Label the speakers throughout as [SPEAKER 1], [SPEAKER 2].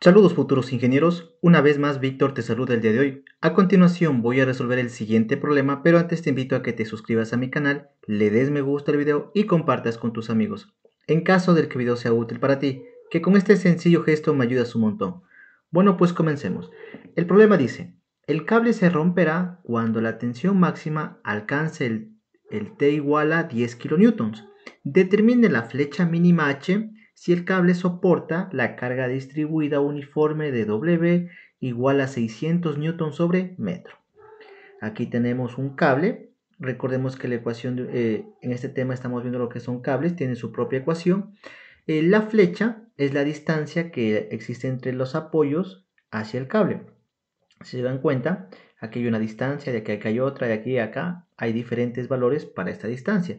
[SPEAKER 1] Saludos futuros ingenieros, una vez más Víctor te saluda el día de hoy. A continuación voy a resolver el siguiente problema, pero antes te invito a que te suscribas a mi canal, le des me gusta al video y compartas con tus amigos. En caso del que el video sea útil para ti, que con este sencillo gesto me ayudas un montón. Bueno pues comencemos. El problema dice, el cable se romperá cuando la tensión máxima alcance el, el T igual a 10 kN. Determine la flecha mínima H si el cable soporta la carga distribuida uniforme de W igual a 600 N sobre metro. Aquí tenemos un cable. Recordemos que la ecuación, eh, en este tema estamos viendo lo que son cables, tiene su propia ecuación. Eh, la flecha es la distancia que existe entre los apoyos hacia el cable. Si se dan cuenta, aquí hay una distancia, de aquí, aquí hay otra, de aquí a acá, hay diferentes valores para esta distancia.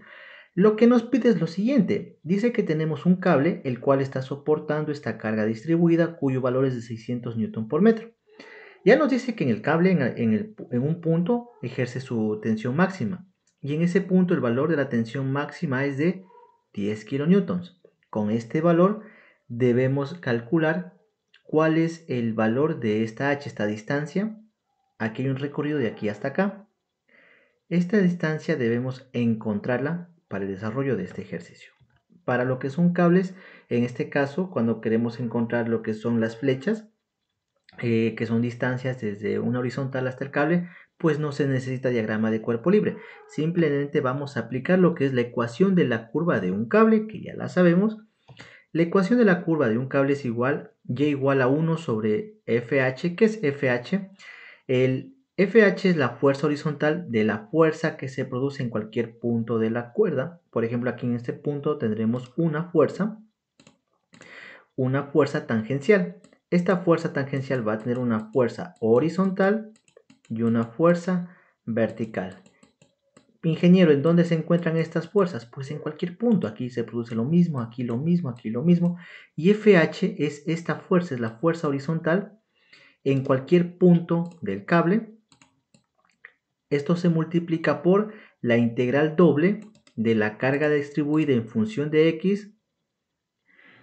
[SPEAKER 1] Lo que nos pide es lo siguiente. Dice que tenemos un cable el cual está soportando esta carga distribuida cuyo valor es de 600 Newton por metro. Ya nos dice que en el cable en, un punto ejerce su tensión máxima y en ese punto el valor de la tensión máxima es de 10 kN. Con este valor debemos calcular cuál es el valor de esta h, esta distancia. Aquí hay un recorrido de aquí hasta acá. Esta distancia debemos encontrarla para el desarrollo de este ejercicio. Para lo que son cables, en este caso, cuando queremos encontrar lo que son las flechas, eh, que son distancias desde una horizontal hasta el cable, pues no se necesita diagrama de cuerpo libre. Simplemente vamos a aplicar lo que es la ecuación de la curva de un cable, que ya la sabemos. La ecuación de la curva de un cable es igual, y igual a 1 sobre fh. que es fh? El FH es la fuerza horizontal de la fuerza que se produce en cualquier punto de la cuerda. Por ejemplo, aquí en este punto tendremos una fuerza, una fuerza tangencial. Esta fuerza tangencial va a tener una fuerza horizontal y una fuerza vertical. Ingeniero, ¿en dónde se encuentran estas fuerzas? Pues en cualquier punto. Aquí se produce lo mismo, aquí lo mismo, aquí lo mismo. Y FH es esta fuerza, es la fuerza horizontal en cualquier punto del cable esto se multiplica por la integral doble de la carga distribuida en función de x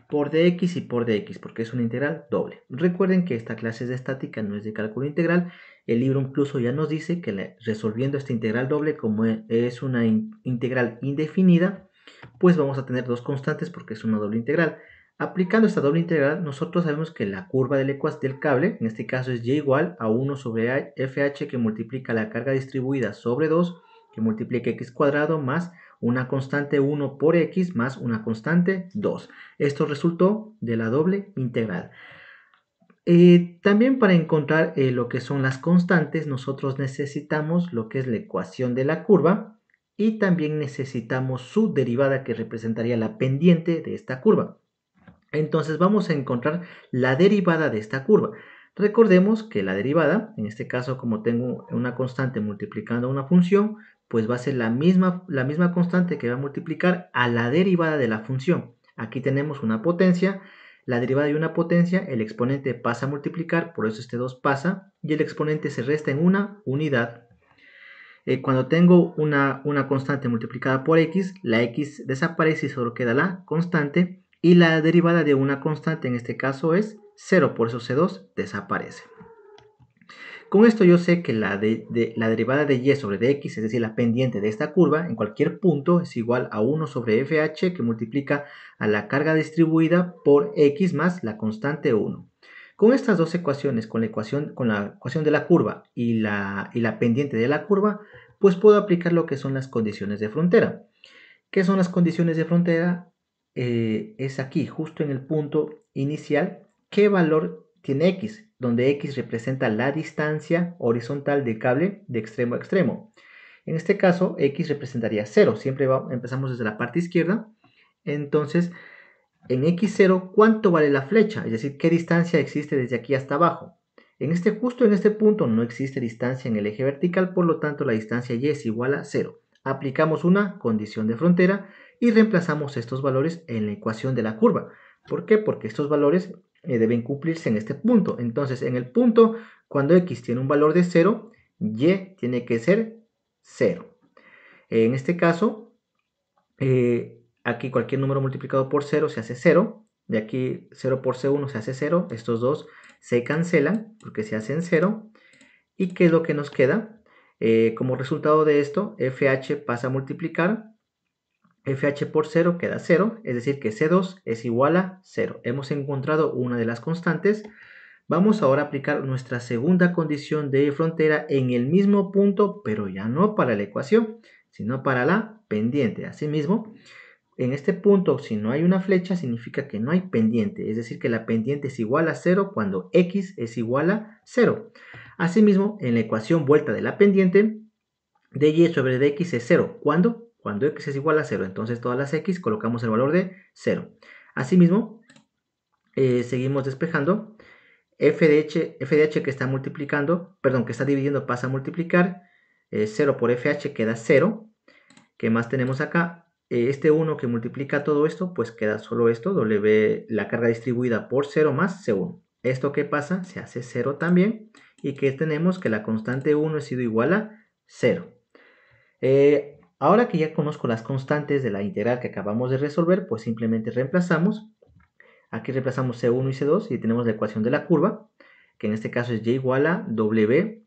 [SPEAKER 1] por dx y por dx, porque es una integral doble. Recuerden que esta clase es de estática, no es de cálculo integral. El libro incluso ya nos dice que resolviendo esta integral doble, como e, es una integral indefinida, pues vamos a tener dos constantes porque es una doble integral. Aplicando esta doble integral, nosotros sabemos que la curva del, del cable, en este caso es y igual a 1 sobre fh que multiplica la carga distribuida sobre 2, que multiplica x cuadrado más una constante 1 por x más una constante 2. Esto resultó de la doble integral. Eh, también para encontrar eh, lo que son las constantes, nosotros necesitamos lo que es la ecuación de la curva y también necesitamos su derivada que representaría la pendiente de esta curva. Entonces vamos a encontrar la derivada de esta curva. Recordemos que la derivada, en este caso como tengo una constante multiplicando una función, pues va a ser la misma, la misma constante que va a multiplicar a la derivada de la función. Aquí tenemos una potencia, la derivada de una potencia, el exponente pasa a multiplicar, por eso este 2 pasa, y el exponente se resta en una unidad. Eh, cuando tengo una, una constante multiplicada por x, la x desaparece y solo queda la constante y la derivada de una constante, en este caso es 0, por eso C2 desaparece. Con esto yo sé que la, la derivada de y sobre dx, es decir, la pendiente de esta curva, en cualquier punto es igual a 1 sobre fh que multiplica a la carga distribuida por x más la constante 1. Con estas dos ecuaciones, con la ecuación, con la ecuación de la curva y la, y la pendiente de la curva, pues puedo aplicar lo que son las condiciones de frontera. ¿Qué son las condiciones de frontera? Eh, es aquí, justo en el punto inicial, qué valor tiene X, donde X representa la distancia horizontal de cable de extremo a extremo. En este caso, X representaría 0, siempre empezamos desde la parte izquierda. Entonces, en X0, ¿cuánto vale la flecha? Es decir, ¿qué distancia existe desde aquí hasta abajo? En este, justo en este punto no existe distancia en el eje vertical, por lo tanto la distancia y es igual a 0. Aplicamos una condición de frontera y reemplazamos estos valores en la ecuación de la curva. ¿Por qué? Porque estos valores eh, deben cumplirse en este punto. Entonces, en el punto, cuando x tiene un valor de 0, y tiene que ser 0. En este caso, eh, aquí cualquier número multiplicado por 0 se hace 0. De aquí 0 por C1 se hace 0. Estos dos se cancelan porque se hacen 0. ¿Y qué es lo que nos queda? Eh, como resultado de esto, FH pasa a multiplicar fh por 0 queda 0, es decir que c2 es igual a 0. Hemos encontrado una de las constantes. Vamos ahora a aplicar nuestra segunda condición de frontera en el mismo punto, pero ya no para la ecuación, sino para la pendiente. Asimismo, en este punto, si no hay una flecha, significa que no hay pendiente, es decir, que la pendiente es igual a 0 cuando x es igual a 0. Asimismo, en la ecuación vuelta de la pendiente, dy sobre dx es 0, cuando cuando x es igual a 0, entonces todas las x colocamos el valor de 0. Asimismo, eh, seguimos despejando. F de, h, que está multiplicando, perdón, que está dividiendo pasa a multiplicar. 0 eh, por fh queda 0. ¿Qué más tenemos acá? Eh, este 1 que multiplica todo esto, pues queda solo esto. W la carga distribuida por 0 más C1. ¿Esto qué pasa? Se hace 0 también. Y que tenemos que la constante 1 ha sido igual a 0. Eh, Ahora que ya conozco las constantes de la integral que acabamos de resolver, pues simplemente reemplazamos. Aquí reemplazamos C1 y C2 y tenemos la ecuación de la curva, que en este caso es Y igual a W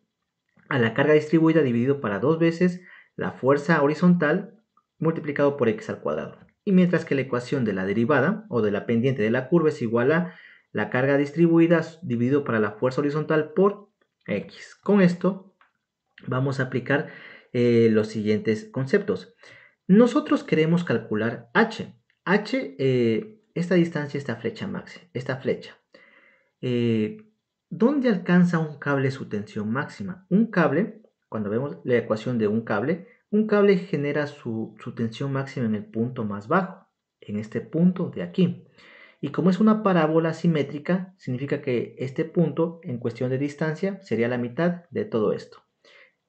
[SPEAKER 1] a la carga distribuida dividido para dos veces la fuerza horizontal multiplicado por X al cuadrado. Y mientras que la ecuación de la derivada o de la pendiente de la curva es igual a la carga distribuida dividido para la fuerza horizontal por X. Con esto vamos a aplicar eh, los siguientes conceptos. Nosotros queremos calcular h. h, eh, esta distancia, esta flecha máxima, esta flecha. Eh, ¿Dónde alcanza un cable su tensión máxima? Un cable, cuando vemos la ecuación de un cable, un cable genera su tensión máxima en el punto más bajo, en este punto de aquí. Y como es una parábola simétrica, significa que este punto en cuestión de distancia sería la mitad de todo esto.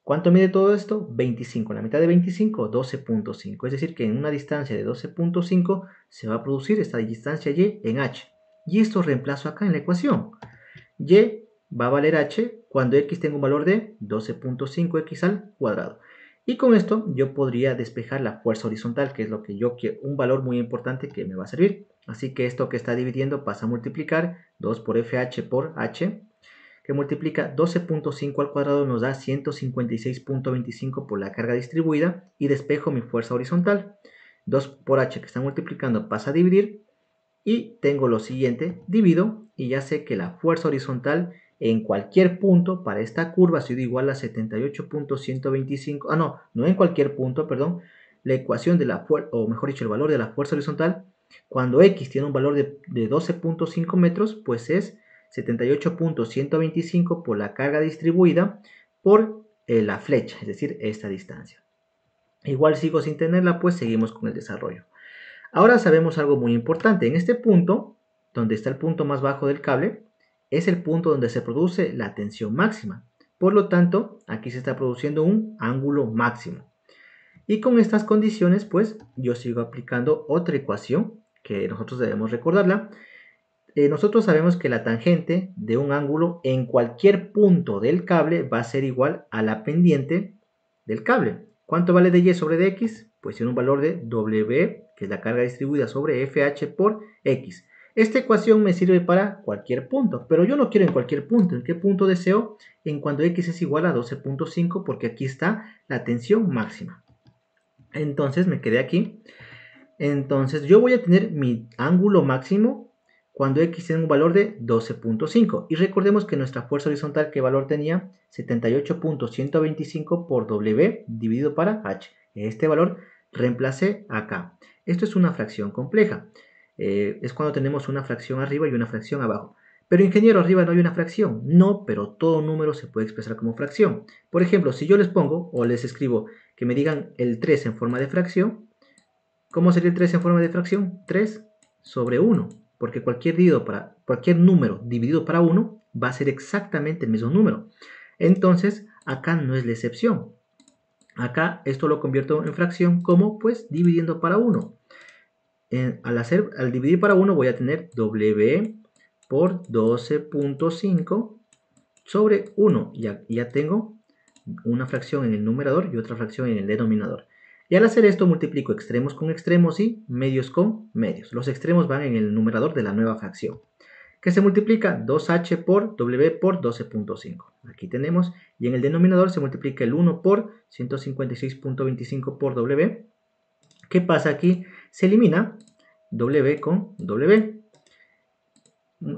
[SPEAKER 1] ¿Cuánto mide todo esto? 25. La mitad de 25, 12.5. Es decir, que en una distancia de 12.5 se va a producir esta distancia y en h. Y esto reemplazo acá en la ecuación. y va a valer h cuando x tenga un valor de 12.5x al cuadrado. Y con esto yo podría despejar la fuerza horizontal, que es lo que yo quiero, un valor muy importante que me va a servir. Así que esto que está dividiendo pasa a multiplicar 2 por fh por h, que multiplica 12.5 al cuadrado nos da 156.25 por la carga distribuida y despejo mi fuerza horizontal. 2 por h que está multiplicando pasa a dividir y tengo lo siguiente, divido y ya sé que la fuerza horizontal en cualquier punto para esta curva ha sido igual a 78.125, ah no, no en cualquier punto, perdón, la ecuación de la fuerza, o mejor dicho, el valor de la fuerza horizontal, cuando x tiene un valor de, de 12.5 metros, pues es 78.125 por la carga distribuida por eh, la flecha, es decir, esta distancia. Igual sigo sin tenerla, pues seguimos con el desarrollo. Ahora sabemos algo muy importante. En este punto, donde está el punto más bajo del cable, es el punto donde se produce la tensión máxima. Por lo tanto, aquí se está produciendo un ángulo máximo. Y con estas condiciones, pues, yo sigo aplicando otra ecuación que nosotros debemos recordarla, eh, nosotros sabemos que la tangente de un ángulo en cualquier punto del cable va a ser igual a la pendiente del cable. ¿Cuánto vale de Y sobre dx? Pues tiene un valor de W, que es la carga distribuida sobre FH por X. Esta ecuación me sirve para cualquier punto, pero yo no quiero en cualquier punto. ¿En qué punto deseo? En cuando x es igual a 12.5 porque aquí está la tensión máxima. Entonces me quedé aquí. Entonces yo voy a tener mi ángulo máximo cuando x tiene un valor de 12.5. Y recordemos que nuestra fuerza horizontal, ¿qué valor tenía? 78.125 por W dividido para h. Este valor reemplace acá. Esto es una fracción compleja. Eh, es cuando tenemos una fracción arriba y una fracción abajo. Pero ingeniero, arriba no hay una fracción. No, pero todo número se puede expresar como fracción. Por ejemplo, si yo les pongo o les escribo que me digan el 3 en forma de fracción, ¿cómo sería el 3 en forma de fracción? 3 sobre 1 porque cualquier, para, cualquier número dividido para 1 va a ser exactamente el mismo número. Entonces, acá no es la excepción. Acá esto lo convierto en fracción como pues dividiendo para 1. al, al dividir para 1 voy a tener W por 12.5 sobre 1. ya tengo una fracción en el numerador y otra fracción en el denominador. Y al hacer esto multiplico extremos con extremos y medios con medios. Los extremos van en el numerador de la nueva fracción, que se multiplica 2h por w por 12.5. Aquí tenemos, y en el denominador se multiplica el 1 por 156.25 por w. ¿Qué pasa aquí? Se elimina w con w.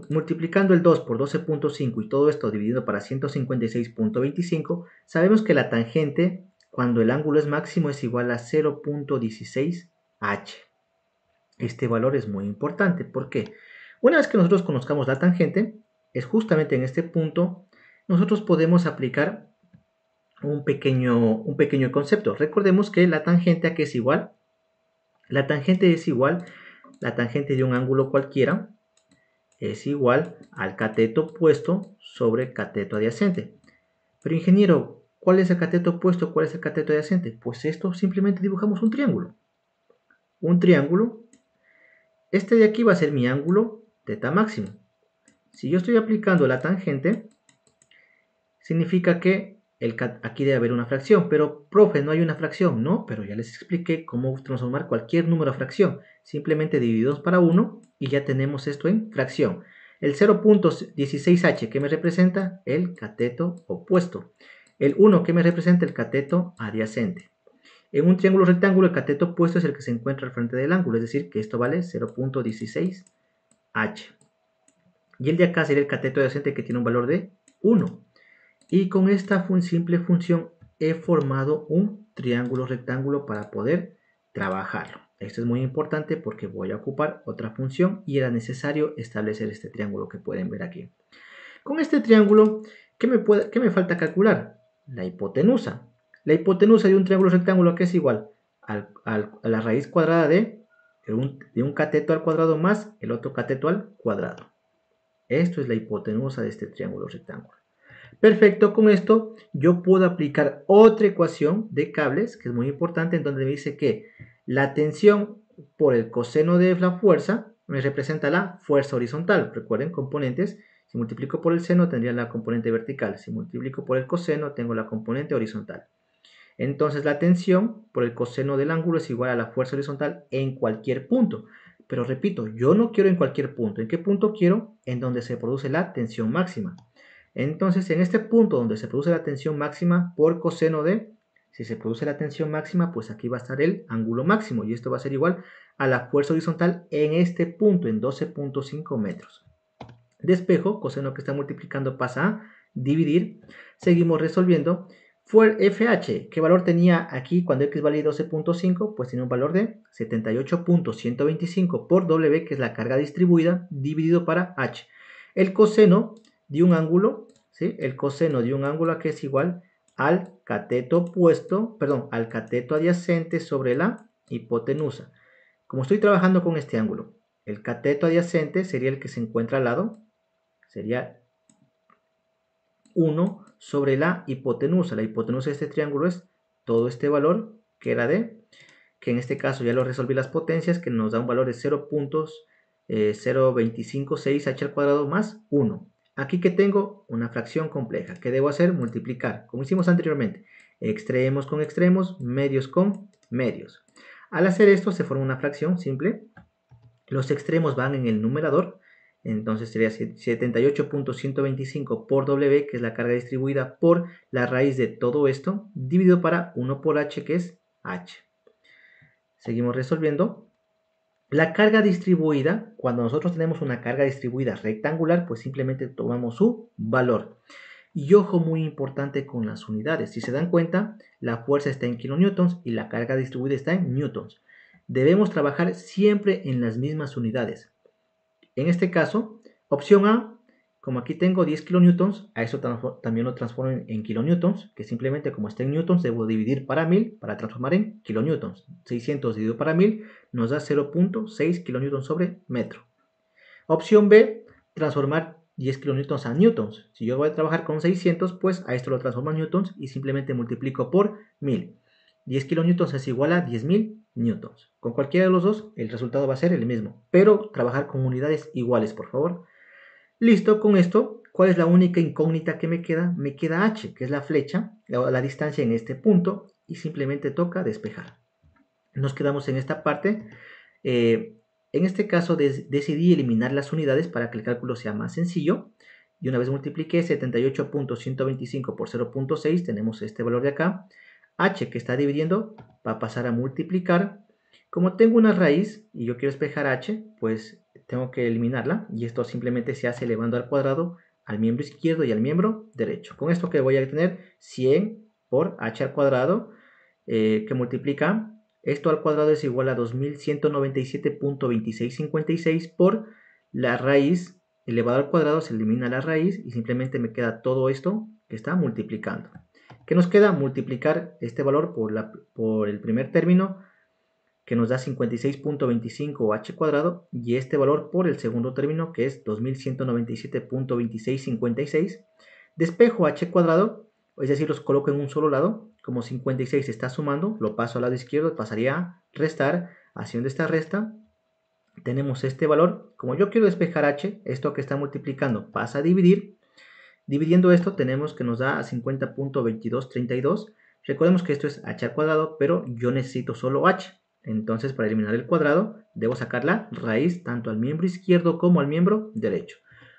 [SPEAKER 1] Multiplicando el 2 por 12.5 y todo esto dividido para 156.25, sabemos que la tangente cuando el ángulo es máximo es igual a 0.16h. Este valor es muy importante porque una vez que nosotros conozcamos la tangente, es justamente en este punto, nosotros podemos aplicar un pequeño, un pequeño concepto. Recordemos que la tangente a qué es igual. La tangente es igual, la tangente de un ángulo cualquiera es igual al cateto opuesto sobre cateto adyacente. Pero ingeniero, ¿Cuál es el cateto opuesto? ¿Cuál es el cateto adyacente? Pues esto simplemente dibujamos un triángulo. Un triángulo. Este de aquí va a ser mi ángulo θ máximo. Si yo estoy aplicando la tangente, significa que el aquí debe haber una fracción. Pero, profe, no hay una fracción. No, pero ya les expliqué cómo transformar cualquier número a fracción. Simplemente dividimos para 1 y ya tenemos esto en fracción. El 0.16h, que me representa? El cateto opuesto el 1 que me representa el cateto adyacente. En un triángulo rectángulo el cateto opuesto es el que se encuentra al frente del ángulo, es decir, que esto vale 0.16h. Y el de acá sería el cateto adyacente que tiene un valor de 1. Y con esta simple función he formado un triángulo rectángulo para poder trabajarlo. Esto es muy importante porque voy a ocupar otra función y era necesario establecer este triángulo que pueden ver aquí. Con este triángulo, me, qué me falta calcular? la hipotenusa. La hipotenusa de un triángulo rectángulo que es igual a la raíz cuadrada de, de, un, de un cateto al cuadrado más el otro cateto al cuadrado. Esto es la hipotenusa de este triángulo rectángulo. Perfecto, con esto yo puedo aplicar otra ecuación de cables, que es muy importante, en donde me dice que la tensión por el coseno de la fuerza me representa la fuerza horizontal. Recuerden, componentes si multiplico por el seno, tendría la componente vertical. Si multiplico por el coseno, tengo la componente horizontal. Entonces la tensión por el coseno del ángulo es igual a la fuerza horizontal en cualquier punto. Pero repito, yo no quiero en cualquier punto. ¿En qué punto quiero? En donde se produce la tensión máxima. Entonces, en este punto donde se produce la tensión máxima por coseno de, si se produce la tensión máxima, pues aquí va a estar el ángulo máximo. Y esto va a ser igual a la fuerza horizontal en este punto, en 12.5 metros. Despejo, coseno que está multiplicando pasa a dividir. Seguimos resolviendo. Fue el FH, ¿qué valor tenía aquí cuando x vale 12.5? Pues tiene un valor de 78.125 por W, que es la carga distribuida, dividido para H. El coseno de un ángulo, ¿sí? El coseno de un ángulo que es igual al cateto opuesto, perdón, al cateto adyacente sobre la hipotenusa. Como estoy trabajando con este ángulo, el cateto adyacente sería el que se encuentra al lado sería 1 sobre la hipotenusa. La hipotenusa de este triángulo es todo este valor que era de, que en este caso ya lo resolví las potencias, que nos da un valor de 0.0256h eh, al cuadrado más 1. Aquí que tengo una fracción compleja. ¿Qué debo hacer? Multiplicar, como hicimos anteriormente. Extremos con extremos, medios con medios. Al hacer esto se forma una fracción simple. Los extremos van en el numerador entonces sería 78.125 por W, que es la carga distribuida por la raíz de todo esto, dividido para 1 por H, que es H. Seguimos resolviendo. La carga distribuida, cuando nosotros tenemos una carga distribuida rectangular, pues simplemente tomamos su valor. Y ojo muy importante con las unidades. Si se dan cuenta, la fuerza está en kilonewtons y la carga distribuida está en newtons. Debemos trabajar siempre en las mismas unidades. En este caso, opción A, como aquí tengo 10 kN, a esto también lo transformo en, kN, kilonewtons, que simplemente como está en newtons, debo dividir para 1000 para transformar en kilonewtons. 600 dividido para 1000 nos da 0.6 kN sobre metro. Opción B, transformar 10 kN a newtons. Si yo voy a trabajar con 600, pues a esto lo transformo en newtons y simplemente multiplico por 1000. 10 kN es igual a 10.000 newtons. Con cualquiera de los dos, el resultado va a ser el mismo, pero trabajar con unidades iguales, por favor. Listo, con esto, ¿cuál es la única incógnita que me queda? Me queda h, que es la flecha, la, distancia en este punto, y simplemente toca despejar. Nos quedamos en esta parte. Eh, en este caso decidí eliminar las unidades para que el cálculo sea más sencillo. Y una vez multipliqué 78.125 por 0.6, tenemos este valor de acá h que está dividiendo va a pasar a multiplicar. Como tengo una raíz y yo quiero despejar h, pues tengo que eliminarla y esto simplemente se hace elevando al cuadrado al miembro izquierdo y al miembro derecho. Con esto que voy a tener 100 por h al cuadrado eh, que multiplica esto al cuadrado es igual a 2197.2656 por la raíz elevado al cuadrado se elimina la raíz y simplemente me queda todo esto que está multiplicando. ¿Qué nos queda? Multiplicar este valor por, la, por el primer término que nos da 56.25h cuadrado y este valor por el segundo término que es 2197.2656. Despejo h cuadrado, es decir, los coloco en un solo lado. Como 56 está sumando, lo paso al lado izquierdo, pasaría a restar, haciendo esta resta. Tenemos este valor. Como yo quiero despejar h, esto que está multiplicando pasa a dividir Dividiendo esto tenemos que nos da 50.2232. Recordemos que esto es h al cuadrado, pero yo necesito solo h. Entonces para eliminar el cuadrado debo sacar la raíz tanto al miembro izquierdo como al miembro derecho.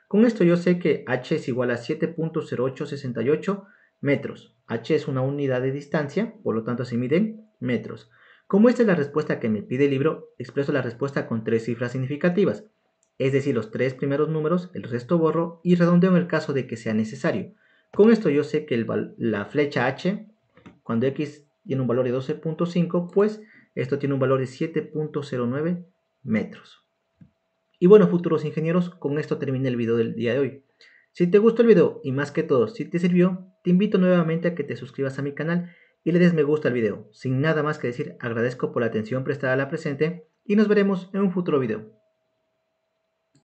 [SPEAKER 1] Con esto yo sé que h es igual a 7.0868 metros. h es una unidad de distancia, por lo tanto se miden metros. Como esta es la respuesta que me pide el libro, expreso la respuesta con tres cifras significativas es decir, los tres primeros números, el resto borro y redondeo en el caso de que sea necesario. Con esto yo sé que la flecha h, cuando x tiene un valor de 12.5, pues esto tiene un valor de 7.09 metros. Y bueno, futuros ingenieros, con esto termina el video del día de hoy. Si te gustó el video y más que todo, si te sirvió, te invito nuevamente a que te suscribas a mi canal y le des me gusta al video. Sin nada más que decir, agradezco por la atención prestada a la presente y nos veremos en un futuro video.